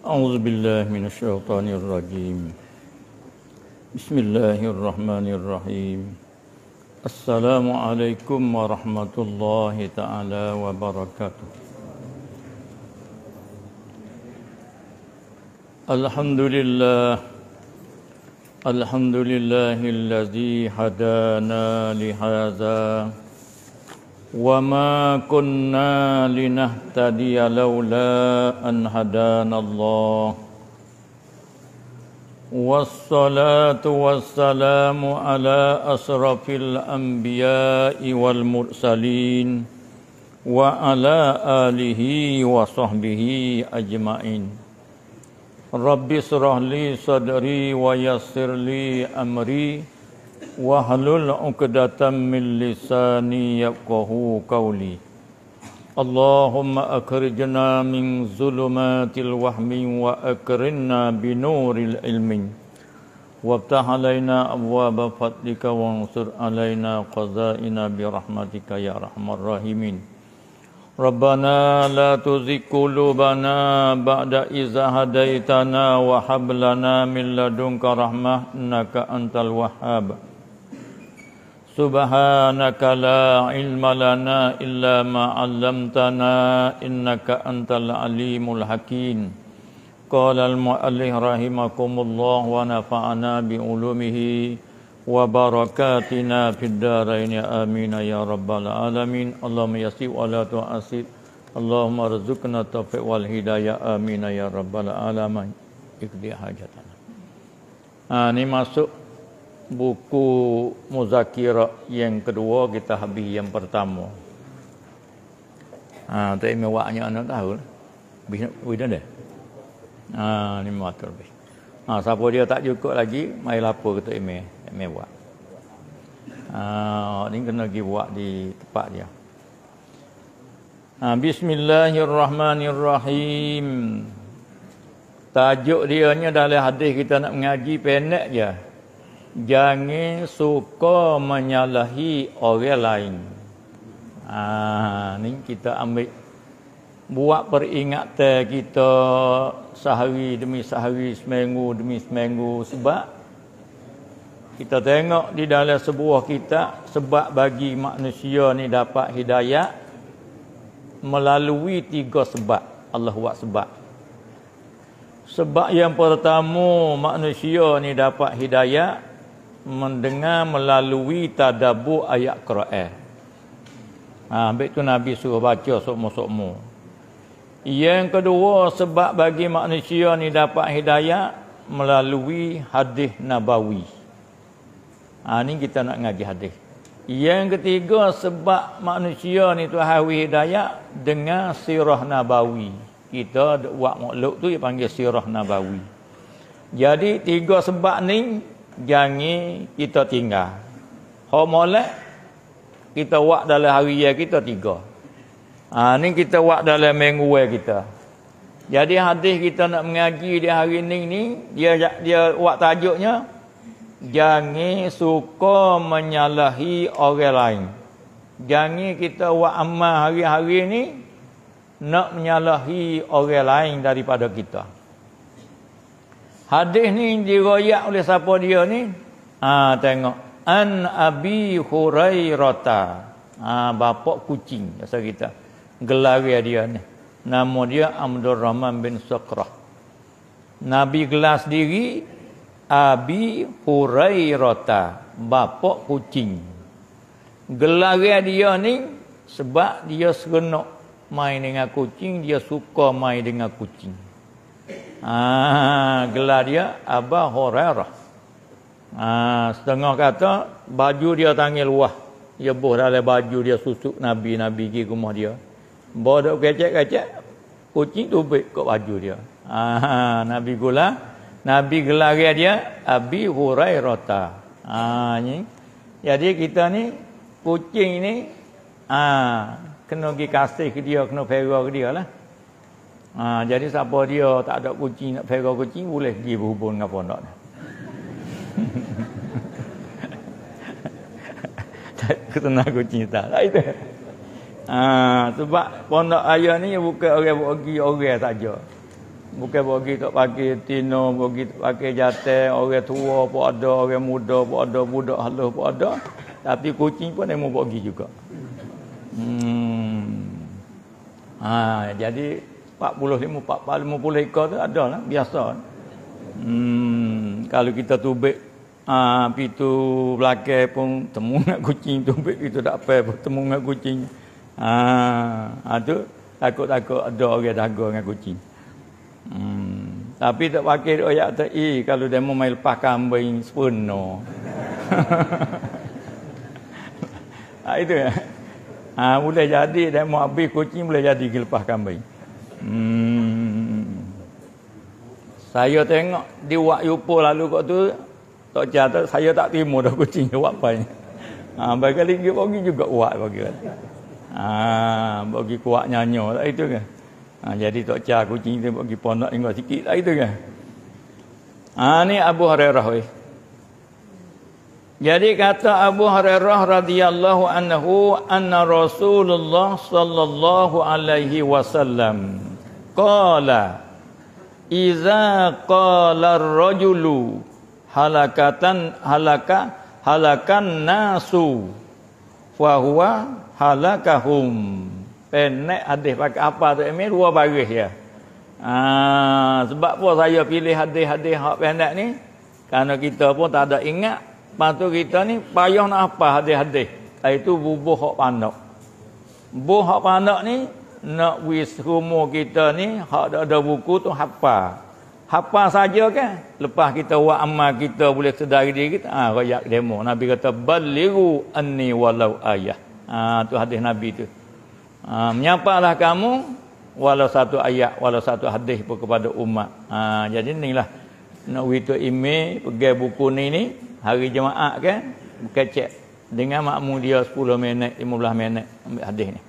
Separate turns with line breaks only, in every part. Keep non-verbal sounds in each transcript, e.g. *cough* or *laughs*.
أعوذ بالله من الشيطان الرجيم بسم الله الرحمن الرحيم السلام عليكم ورحمة الله تعالى وبركاته الحمد لله الحمد لله الذي هدانا لهذا وما كنا لنهتدي لولا أن هدانا الله والصلاة والسلام على أشرف الأنبياء والمرسلين وعلى آله وصحبه أجمعين رب اشرح لي صدري ويسر لي أمري وحلل عقدة من لساني يفقه قولي اللهم أخرجنا من ظلمات الوهم وأكرمنا بنور العلم وافتح علينا أبواب فضلك وانصر علينا قضائنا برحمتك يا أرحم الراحمين ربنا لا تزغ قلوبنا بعد إذ هديتنا وهب لنا من لدنك رحمة إنك أنت الوهاب Subhanaka la ilma lana illa ma 'allamtana innaka antal alimul hakim. Qala al mu'allif rahimakumullah wa nafa'ana bi ulumihi wa barakatina fid darain amin ya rabbal alamin. Allahumma yassir wa la tu'sir. Allahumma rzuqna taufiq wal hidayah amin ya rabbal alamin. Ikdi hajatana. Ah ni masuk buku muzakirah yang kedua kita habis yang pertama. Ha, tak ingin waknya anak tahu. Bisa bina deh. Ha, ni mata lebih. Ha, siapa dia tak cukup lagi, mai lapo ke ime ingin. Tak buat. Ha, ni kena pergi buat di tempat dia. Ha, Bismillahirrahmanirrahim. Tajuk dia ni dalam hadis kita nak mengaji pendek je. Ya jangan suka menyalahi orang lain. Ah, ha, kita ambil buat peringatan kita sehari demi sehari, seminggu demi seminggu sebab kita tengok di dalam sebuah kita sebab bagi manusia ni dapat hidayah melalui tiga sebab Allah buat sebab sebab yang pertama manusia ni dapat hidayah mendengar melalui tadabbur ayat Quran. Ha, ambil tu Nabi suruh baca sokmo-sokmo. Yang kedua sebab bagi manusia ni dapat hidayah melalui hadis nabawi. Ha, ini kita nak ngaji hadis. Yang ketiga sebab manusia ni tu hawi hidayah dengan sirah nabawi. Kita buat makhluk tu dia panggil sirah nabawi. Jadi tiga sebab ni jangi kita tinggal. Hak molek kita buat dalam hari ya kita tiga. Ha, ini kita buat dalam minggu ya kita. Jadi hadis kita nak mengaji di hari ini ni, dia dia buat tajuknya jangi suka menyalahi orang lain. Jangi kita buat amal hari-hari ni nak menyalahi orang lain daripada kita. Hadis ni diroyak oleh siapa dia ni? Ah ha, tengok. An Abi Hurairah. Ah ha, bapak kucing biasa kita. Gelar dia ni. Nama dia Abdul Rahman bin Saqrah. Nabi gelas diri Abi Hurairah, bapak kucing. Gelar dia ni sebab dia serenok main dengan kucing, dia suka main dengan kucing. Ah, gelar dia Aba Hurairah. Ah, setengah kata baju dia tangil luah. Dia buh dalam baju dia susuk nabi-nabi pergi rumah dia. Bodok kecek-kecek kucing tubik kat baju dia. Ah, nabi gula, nabi gelar dia Abi Hurairah. Ah, ni. Jadi kita ni kucing ni ah kena pergi kasih ke dia, kena pergi ke dia lah. Ha, jadi siapa dia tak ada kucing nak pegang kucing boleh pergi berhubung dengan pondok ni. *laughs* tak kena kucing tak. Lah itu. Ha, sebab pondok ayah ni bukan orang-orang orang saja. Bukan bagi tak pakai tino, bagi tak pakai jatah, orang tua pun ada, orang muda pun ada, budak halus pun ada. Tapi kucing pun dia mau bagi juga. Hmm. Ha, jadi 45-50 ekor tu ada lah, biasa. Hmm, kalau kita tubik uh, ha, pintu belakang pun, temu dengan kucing, tubik itu tak apa pun, temu dengan kucing. Itu ha, ha, uh, takut-takut ada orang takut dengan kucing. Hmm, tapi tak pakai dia ayat tu, eh, kalau dia mau main lepas kambing sepenuh. *laughs* ha, itu ya. Ha, boleh jadi dia mau habis kucing boleh jadi lepas kambing. Hmm. Saya tengok di Wak Yupo lalu kot tu, tak jata, saya tak terima dah kucing je Wak Pai. Ha, baik kali dia bagi juga Wak bagi. Kan. Ha, bagi kuat nyanyo lah itu kan. Ha, jadi tak cah kucing tu bagi pondok tinggal sikit lah itu kan. Ha, ni Abu Hurairah weh. Jadi kata Abu Hurairah radhiyallahu anhu anna Rasulullah sallallahu alaihi wasallam qala iza qala ar-rajulu halakatan halaka halakan nasu wa huwa halakahum pendek hadis pakai apa tu Amir dua baris ya ha, sebab apa saya pilih hadis-hadis hak pendek ni kerana kita pun tak ada ingat patu kita ni payah nak apa hadis-hadis itu bubuh hak pandak bubuh hak pandak ni nak wis rumah kita ni hak ada, ada buku tu hafal. Hapa saja kan. Lepas kita buat amal kita boleh sedari diri kita. Ah ha, rakyat demo. Nabi kata baliru anni walau ayah. Ah ha, tu hadis Nabi tu. Ha, ah, menyapalah kamu walau satu ayat walau satu hadis pun kepada umat. Ha, jadi inilah nak wito ime pegang buku ni ni hari jemaah kan kecek dengan makmum dia 10 minit 15 minit ambil hadis ni.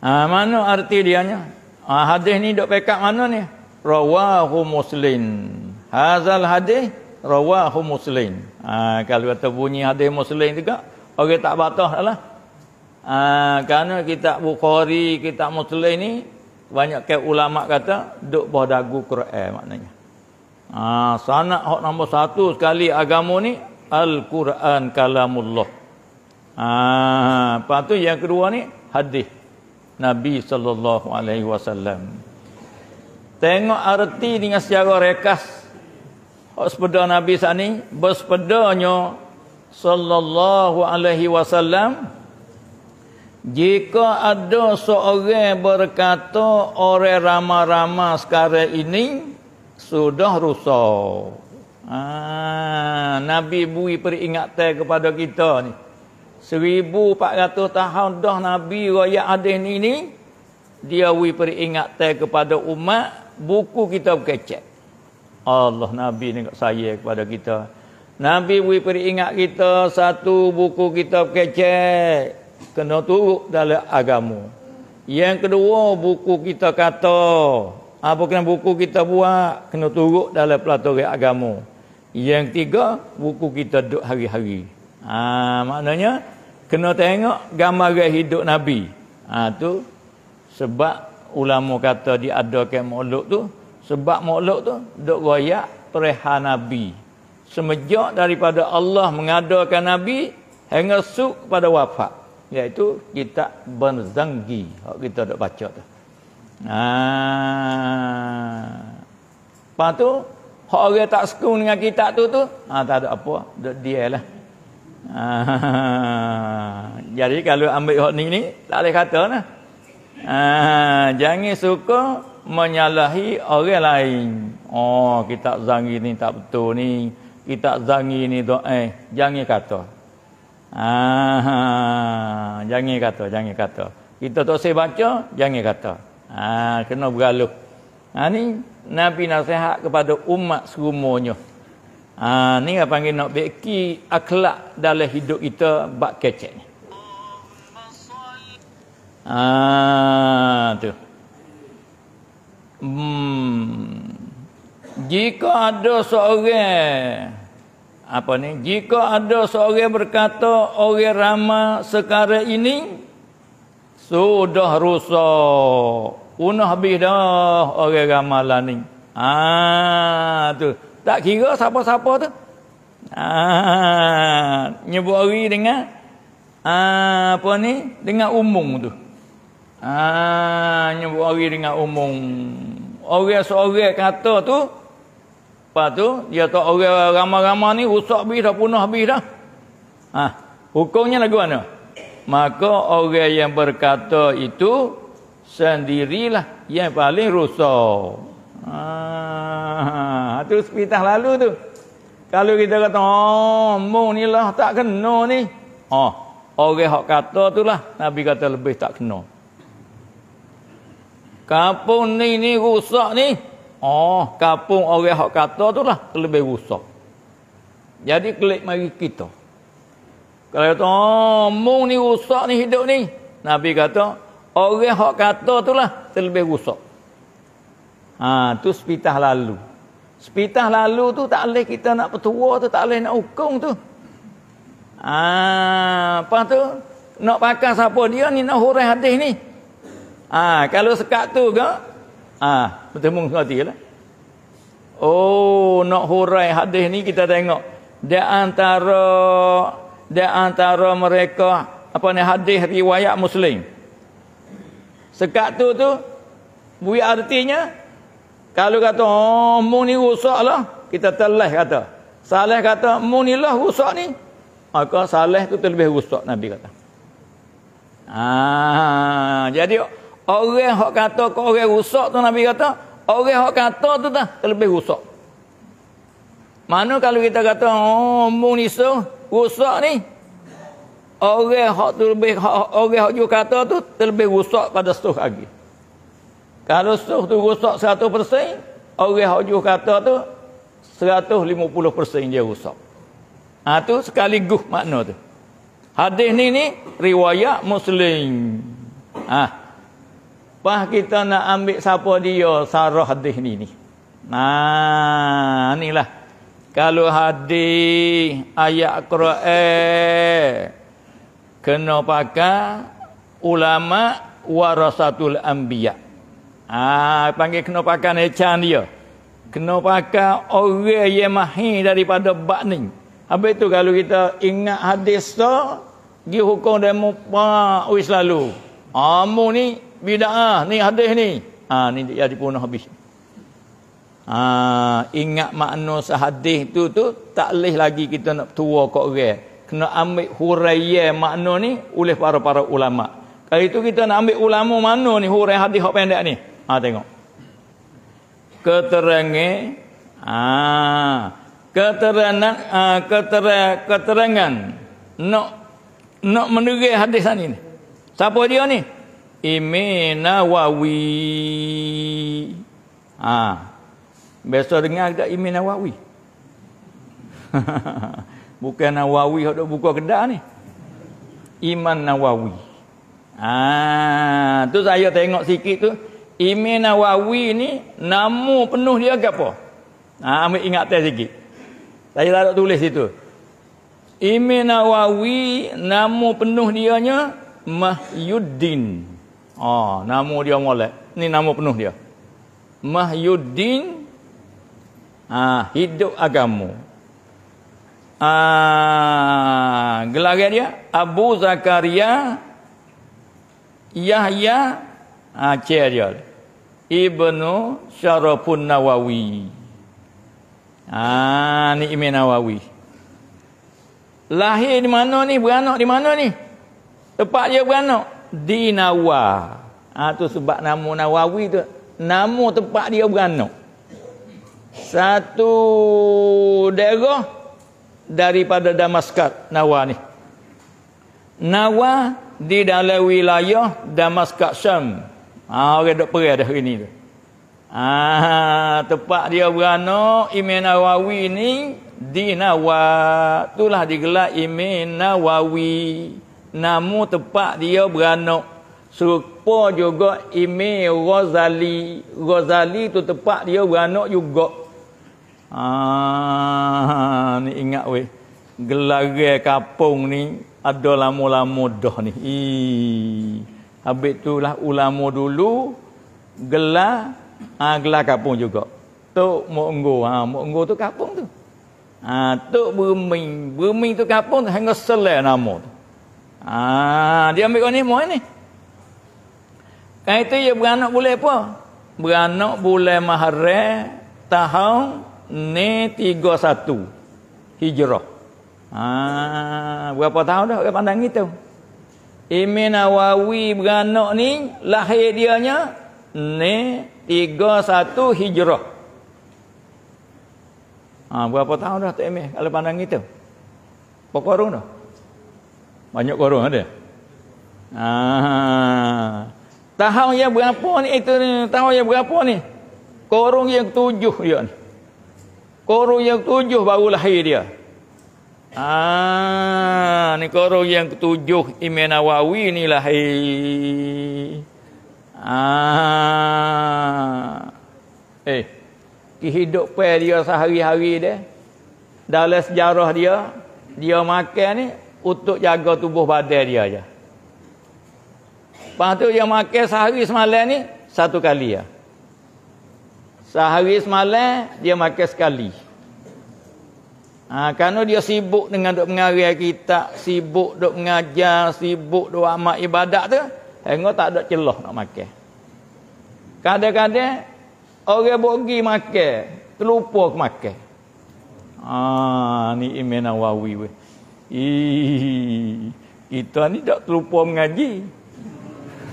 Ha, mana arti dia ni? Ha, ah, hadis ni dok pekat mana ni? Rawahu muslim. Hazal hadis, rawahu muslim. Ha, kalau kata bunyi hadis muslim juga, orang okay, tak batas lah. Ha, kerana kitab Bukhari, kitab muslim ni, banyak ke ulama kata, duk berdagu Quran maknanya. Ha, sanak hak nombor satu sekali agama ni, Al-Quran kalamullah. Ha, lepas tu yang kedua ni, hadis. Nabi sallallahu alaihi wasallam. Tengok arti dengan secara rekas. Sepeda Nabi saat ini. Bersepedanya. Sallallahu alaihi wasallam. Jika ada seorang berkata. Orang ramah-ramah sekarang ini. Sudah rusak. Ah, Nabi bui peringatan kepada kita ni. 1400 tahun dah Nabi Raya Adih ni ni dia wui peringatan kepada umat buku kita kecek Allah Nabi ni kat saya kepada kita Nabi wui peringat kita satu buku kita kecek kena turut dalam agama yang kedua buku kita kata apa kena buku kita buat kena turut dalam pelaturan agama yang tiga buku kita duduk hari-hari Ah ha, maknanya kena tengok gambar hidup Nabi. Ha, tu sebab ulama kata diadakan makhluk tu sebab makhluk tu dok royak perihal Nabi. Semenjak daripada Allah mengadakan Nabi hingga suk pada wafat. Iaitu kita berzangi. berzanggi. kita duk baca tu. Ha. patu tu, orang tak sekung dengan kitab tu tu, ha, tak ada apa, duk dia lah. Ah, *laughs* jadi kalau ambil hak ni ni tak boleh kata nah. Ah, jangan suka menyalahi orang lain. Oh, kitab Zangi ni tak betul ni. Kitab Zangi ni tu eh jangan kata. Ah, jangan kata, jangan kata. Kita tak sempat baca, jangan kata. Ah, kena beralu. Ha ah, ni Nabi nasihat kepada umat serumanya. Ah uh, ni panggil nak beki akhlak dalam hidup kita bak kecek ni. Ah tu. Hmm. Jika ada seorang apa ni? Jika ada seorang berkata orang ramah sekarang ini sudah rusak. Unah habis dah orang ramah lah ni. Ah tu. Tak kira siapa-siapa tu. Ah, nyebut hari dengan ah, apa ni? Dengan umum tu. Ah, nyebut hari dengan umum. Orang seorang kata tu, apa tu dia tak orang ramai-ramai ni rusak habis dah punah habis dah. Ah, hukumnya lagu mana? Maka orang yang berkata itu sendirilah yang paling rusak. Ha, tu sepitah lalu tu. Kalau kita kata, oh, mu ni lah tak kena ni. Oh, orang yang kata tu lah. Nabi kata lebih tak kena. Kapung ni ni rusak ni. Oh, kapung orang yang kata tu lah lebih rusak. Jadi klik mari kita. Kalau kata, oh, mu ni rusak ni hidup ni. Nabi kata, orang yang kata tu lah lebih rusak. Ha, tu sepitah lalu. Sepitah lalu tu tak boleh kita nak petua tu, tak boleh nak hukum tu. Ha, apa tu? Nak pakai siapa dia ni nak hurai hadis ni. Ha, kalau sekat tu ke? Ha, bertemu sekali lah. Oh, nak hurai hadis ni kita tengok. Di antara di antara mereka apa ni hadis riwayat Muslim. Sekat tu tu Bui artinya kalau kata, oh, mu ni rusak lah. Kita telah kata. Saleh kata, mu ni lah rusak ni. Maka saleh tu terlebih rusak, Nabi kata. Ah, jadi, orang yang kata kau orang rusak tu, Nabi kata. Orang yang kata tu dah terlebih rusak. Mana kalau kita kata, oh, mu ni so, rusak ni. Orang yang terlebih, orang yang kata tu, terlebih rusak pada setuh agih. Kalau suh tu rosak 100%, orang hujuh kata tu 150% dia rosak. Ha tu sekaliguh makna tu. Hadis ni ni riwayat Muslim. Ha. pah kita nak ambil siapa dia sarah hadis ni ni. Nah, ha, inilah. Kalau hadis ayat Quran kena pakai ulama warasatul anbiya. Ah ha, panggil kena pakan echan eh, dia. Kena pakan orang yang mahi daripada bak ni. Habis tu kalau kita ingat hadis tu, gi hukum demo pa wis lalu. Amu ah, ni bidah ah, ni hadis ni. Ah ha, ni dia dipunah habis. Ah ha, ingat makna sahadis tu tu tak leh lagi kita nak tua kok orang. Kena ambil huraiyah makna ni oleh para-para ulama. Kalau itu kita nak ambil ulama mana ni hurai hadis hak pendek ni? Ha tengok. Ah, keterangan ha keterangan ha, keterangan, keterangan nak nak menerai hadis ini. Siapa dia ni? Imam Nawawi. Ha. Biasa dengar agak Imam Nawawi. *laughs* Bukan Nawawi hok buka kedai ni. iman Nawawi. Ah, ha. tu saya tengok sikit tu Imam Nawawi ni nama penuh dia ke apa? Ha ambil ingat tes sikit. Saya tak tulis itu. Imam Nawawi nama penuh dia nya Mahyuddin. Ah, oh, namu dia molek. Ni namu penuh dia. Mahyuddin ah ha, hidup agamu. Ah, ha, gelar dia Abu Zakaria Yahya ah ha, dia. Ibnu Syarafun Nawawi. Ah ni Imam Nawawi. Lahir di mana ni? Beranak di mana ni? Tempat dia beranak di Nawa. Ah ha, tu sebab nama Nawawi tu. Nama tempat dia beranak. Satu daerah daripada Damaskus Nawa ni. Nawa di dalam wilayah Damaskus Syam. Ah orang dok perai dah hari ni tu. Ah ha, tepat dia beranak Imam Nawawi ni Dinawa. Itulah digelar Imam Nawawi. Namu tepat dia beranak serupa juga Imam Ghazali. Ghazali tu tepat dia beranak juga. Ah ni ingat weh. Gelar kapung ni ada lama-lama dah ni. Ih. Habis tu lah ulama dulu gelar ha, gelar kampung juga. Tok Mokenggo. Ha, Mokenggo tu kapung tu. Ha, Tok Bermin. Bermin tu kapung tu. Hingga selai nama tu. Ha, dia ambil kau ni. Mau ni. Kan itu dia ya beranak boleh apa? Beranak boleh mahara tahun ni tiga satu. Hijrah. Ha, berapa tahun dah orang pandang kita? Imin Awawi beranak ni lahir dia dianya ni 31 Hijrah. Ha, berapa tahun dah tak Imin kalau pandang kita? Pokorong dah. Banyak korong ada. Ha. Tahun yang berapa ni itu ni? Tahun yang berapa ni? Korong yang tujuh dia ya. ni. Korong yang tujuh baru lahir dia. Ah, ni korang yang ketujuh Imam Nawawi ni lah. Ah. Eh. Kehidupan dia sehari-hari dia. Dalam sejarah dia, dia makan ni untuk jaga tubuh badan dia aja. Lepas tu dia makan sehari semalam ni satu kali ya. Sehari semalam dia makan sekali. Ah ha, kerana dia sibuk dengan duk mengajar kita, sibuk duk mengajar, sibuk duk amat ibadat tu, tengok tak ada celah nak makan. Kadang-kadang orang bogi makan, terlupa ke makan. Ha, ah ni Imam Nawawi we. kita ni tak terlupa mengaji.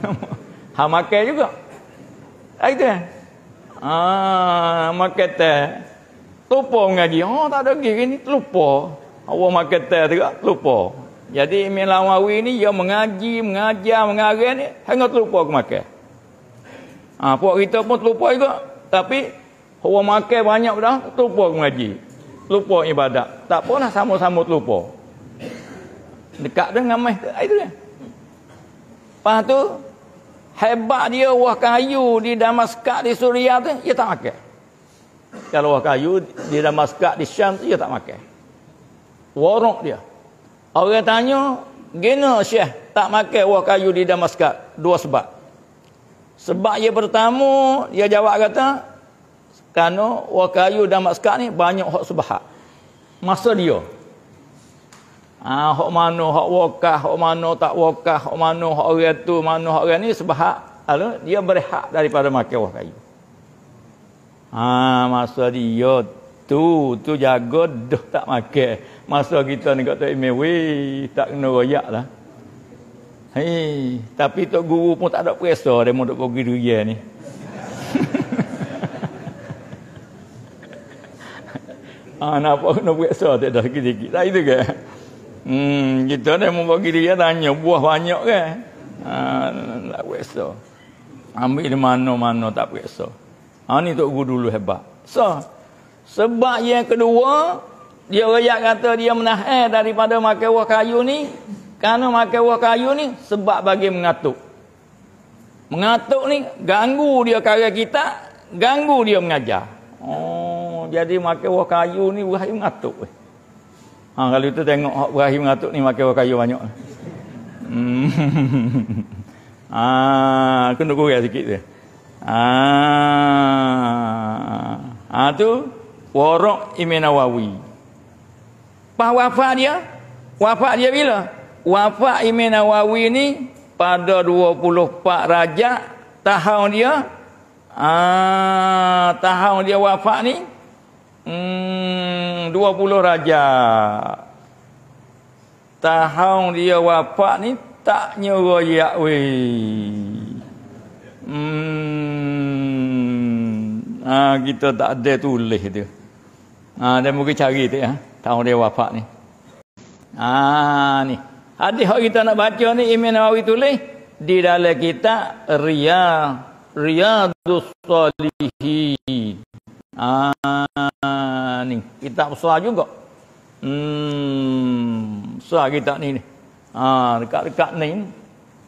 *laughs* ha makan juga. Ha itu. Ah kan? ha, makan teh. Lupa mengaji. Oh, tak ada pergi ni. Lupa. Allah makata tu kan? Lupa. Jadi Imin Lawawi ni, dia mengaji, mengajar, mengarah ni. Hanya terlupa aku makan. Ha, puak kita pun terlupa juga. Tapi, orang makan banyak dah, terlupa aku mengaji. Lupa ibadat. Tak pun lah sama-sama terlupa. Dekat dah dengan meh. Ah, itu dia. Lepas tu, hebat dia wah kayu di Damaskat, di Suriah tu, dia tak makan kalau orang kayu di Damaskus di Syam dia tak makan. Warok dia. Orang tanya, "Gena Syekh tak makan buah kayu di Damaskus?" Dua sebab. Sebab yang pertama, dia jawab kata, kano buah kayu Damaskus ni banyak hak subhat." Masa dia Ah, ha, hok mano, hok wakah, hak mana tak wakah, hak mana, hak orang tu, mana hak orang ni sebab dia berhak daripada makan buah Ah masa dia tu tu jaga dah tak makan. Masa kita ni kata imej eh, we tak kena royak lah. Hei, tapi tok guru pun tak ada presa dia mau duk pergi dia ni. ah *laughs* nak apa nak buat so tak dah sikit-sikit. Tak itu ke? Hmm, kita ni mau bagi dia tanya buah banyak ke? Ah, tak buat so. Ambil mana-mana tak buat Ha ni tok guru dulu hebat. So, sebab yang kedua, dia rakyat kata dia menahan daripada makan buah kayu ni, kerana makan buah kayu ni sebab bagi mengatuk. Mengatuk ni ganggu dia karya kita, ganggu dia mengajar. Oh, jadi makan buah kayu ni buah mengatuk. Ha kalau tu tengok hak buah mengatuk ni makan buah kayu banyak. Hmm. Ah, *laughs* ha, kena kurang sikit dia. Ah. Ah tu warak Imam Nawawi. Pas wafat dia? Wafat dia bila? Wafat Imam Nawawi ni pada 24 Rajab tahun dia ah tahun dia wafat ni hmm 20 Rajab. Tahun dia wafat ni tak nyuruh ya weh. Hmm ha, kita tak ada tulis dia. Ha, dia mungkin cari tu ya. Ha, tahun dia wafat ni. Ha, ni. Hadis yang kita nak baca ni Imam Nawawi tulis di dalam kita Ria Riyadus Salihin. Ha, ni. Kita besar juga. Hmm, besar kita ni ni. Ha, dekat-dekat ni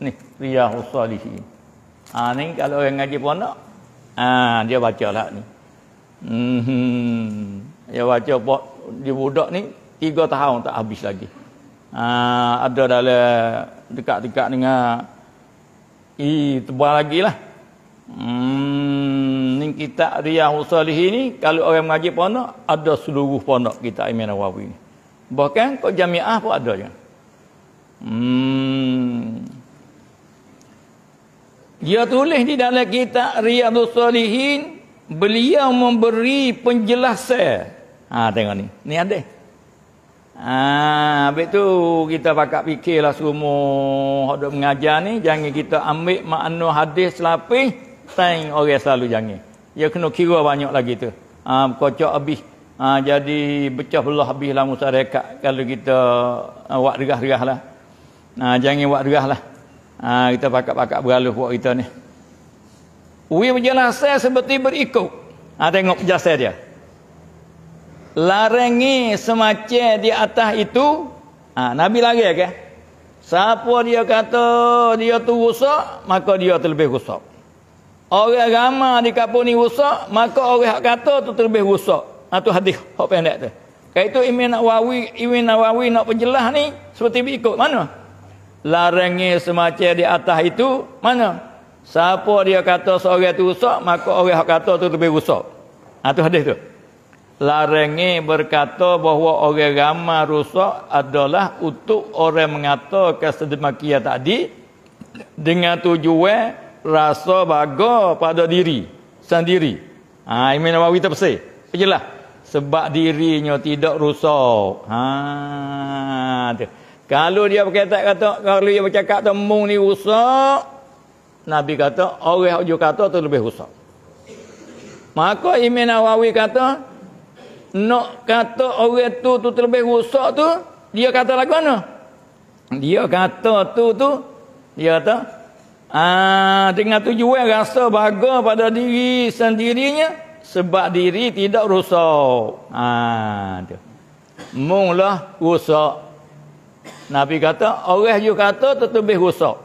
ni Riyadus Salihin. Ha, ni kalau yang ngaji pondok Ah dia baca lah ni. Hmm. Dia baca buat di budak ni tiga tahun tak habis lagi. Ah ada dalam dekat-dekat dengan i tebal lagi lah. Hmm. Ini kita Riyahul Salih ini kalau orang mengaji pondok ada seluruh pondok kita Imam Nawawi Bahkan kau jamiah pun ada je. Hmm. Dia tulis di dalam kitab Riyadhus Salihin, beliau memberi penjelasan. Ha tengok ni. Ni ada. Ha habis tu kita pakak fikirlah semua hak duk mengajar ni jangan kita ambil makna hadis selapih tang orang selalu jangan. Dia kena kira banyak lagi tu. Ha kocok habis. Ha jadi pecah belah habis lah musyarakat kalau kita uh, ha, buat gerah-gerahlah. Ha jangan buat gerahlah. Ha, kita pakat-pakat beralus buat kita ni. Ui penjelasan seperti berikut. Ha, tengok penjelasan dia. Larengi semacam di atas itu. Ha, Nabi lagi ke? Siapa dia kata dia tu rusak, maka dia terlebih rusak. Orang ramah di kapur ni rusak, maka orang yang kata tu terlebih rusak. Ha, tu hadis yang pendek tu. Kaitu Imam Nawawi, Imam Nawawi nak penjelas ni seperti berikut. Mana? larangnya semacam di atas itu mana siapa dia kata seorang itu rusak maka orang yang kata itu lebih rusak itu ha, ada itu larangnya berkata bahawa orang ramah rusak adalah untuk orang mengatakan sedemikian tadi dengan tujuan rasa bago pada diri sendiri ha, Imam Nawawi terpesih Pergilah. sebab dirinya tidak rusak ha, itu. Kalau dia berkata kata kalau dia bercakap mung ni rusak, Nabi kata orang hujur kata tu lebih rusak. Maka Imam Nawawi kata nak kata orang tu tu terlebih rusak tu dia kata lagu mana? Dia kata tu tu dia kata ah dengan tujuan rasa bahagia pada diri sendirinya sebab diri tidak rusak. Ah tu. Munglah rusak Nabi kata orang dia kata tertubih rosak.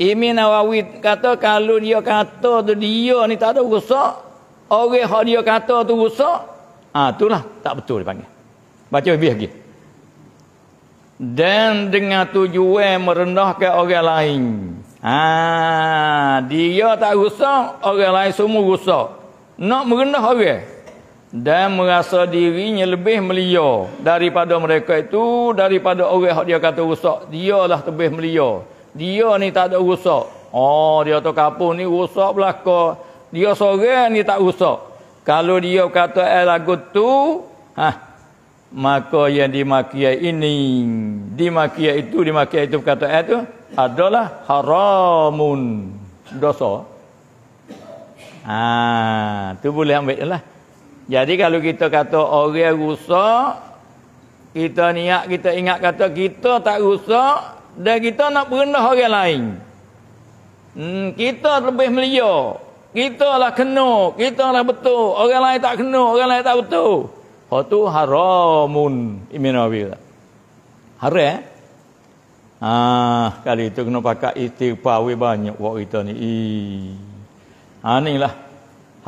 Imam Nawawi kata kalau dia kata tu dia ni tak ada rosak, orang hak dia kata tu rosak, ah ha, itulah tak betul dipanggil. Baca lebih lagi. Dan dengan tujuan merendahkan orang lain. Ah ha, dia tak rosak, orang lain semua rosak. Nak merendah orang dan merasa dirinya lebih melio daripada mereka itu daripada orang yang dia kata dia dialah lebih melio dia ni tak ada rusak oh dia tu kapur ni rusak belaka dia seorang ni tak rusak kalau dia kata eh lagu tu ha maka yang dimakia ini dimakia itu dimakia itu kata eh tu adalah haramun dosa ah ha, tu boleh ambil lah jadi kalau kita kata orang rusak, kita niat kita ingat kata kita tak rusak dan kita nak berendah orang lain. Hmm, kita lebih mulia. Kita lah kena, kita lah betul. Orang lain tak kena, orang lain tak betul. Hal tu haramun imin awil. Haram eh? Ah, kali itu kena pakai istighfar we banyak waktu kita ni. Ah, lah.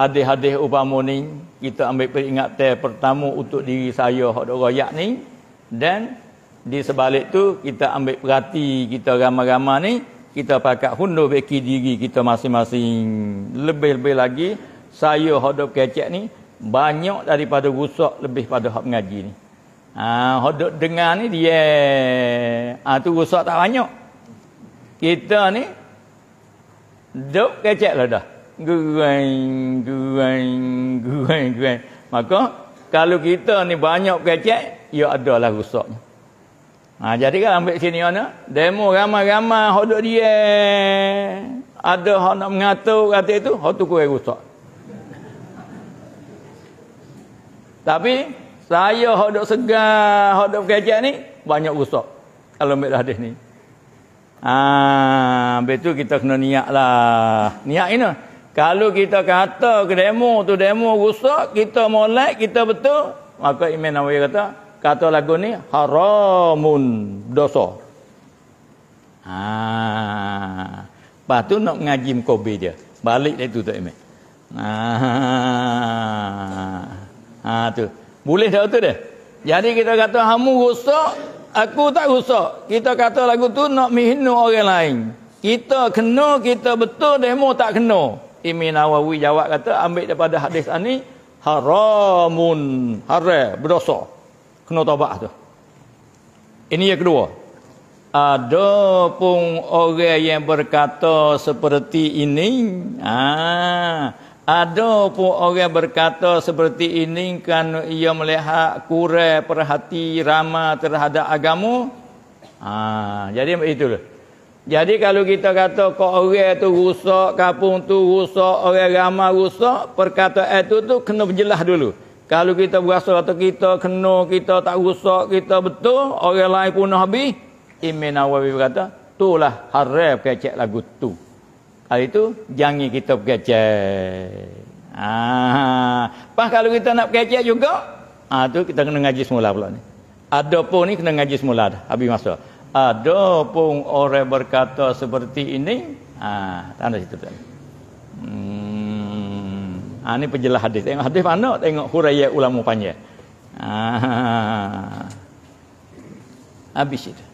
hadis-hadis upamoning. ni kita ambil peringatan pertama untuk diri saya hak dok royak ni dan di sebalik tu kita ambil perhati kita ramai-ramai ni kita pakat hundur beki diri kita masing-masing lebih-lebih lagi saya hodok dok kecek ni banyak daripada rusak lebih pada hak mengaji ni ha hak dengar ni dia ha tu rusak tak banyak kita ni dok kecek lah dah gerai, gerai, gerai, gerai. Maka kalau kita ni banyak kecek, ia ya adalah rusak. Ha, jadi kalau ambil sini mana? Ya Demo ramai-ramai, hodok dia. Ada hodok nak mengatur kata itu, hodok kurai rusak. Tapi, saya hodok segar, hodok kecek ni, banyak rusak. Kalau ambil hadis ni. Ah, ha, betul kita kena niat lah. Niat ini. Kalau kita kata ke demo tu demo rusak, kita molek, kita betul, maka Imam Nawawi kata, kata lagu ni haramun dosa. Ha. Patu nak ngaji mukobe dia. Balik dia tu tak Imam. Ha. Ha tu. Boleh tak tu dia? Jadi kita kata hamu rusak, aku tak rusak. Kita kata lagu tu nak mihinu orang lain. Kita kena, kita betul demo tak kena. Imam Nawawi jawab kata ambil daripada hadis ani haramun haram berdosa kena tobat tu ini yang kedua ada pun orang yang berkata seperti ini ah ada pun orang berkata seperti ini kan ia melihat kurang perhati ramah terhadap agama ah jadi itulah jadi kalau kita kata ko orang tu rusak, kapung tu rusak, orang agama rusak, perkataan itu eh, tu kena berjelas dulu. Kalau kita berasa kata kita kena, kita tak rusak, kita betul, orang lain pun habis. Imin Awabi berkata, itulah harap kecek lagu tu. Hari itu, jangan kita kecek. Ah, Pas kalau kita nak kecek juga, ah tu kita kena ngaji semula pula ni. Ada pun ni kena ngaji semula dah, habis masa ada pun orang berkata seperti ini ah ha, tanda situ tu hmm ah ni penjelas hadis tengok hadis mana tengok huraiyat ulama panjang ah habis itu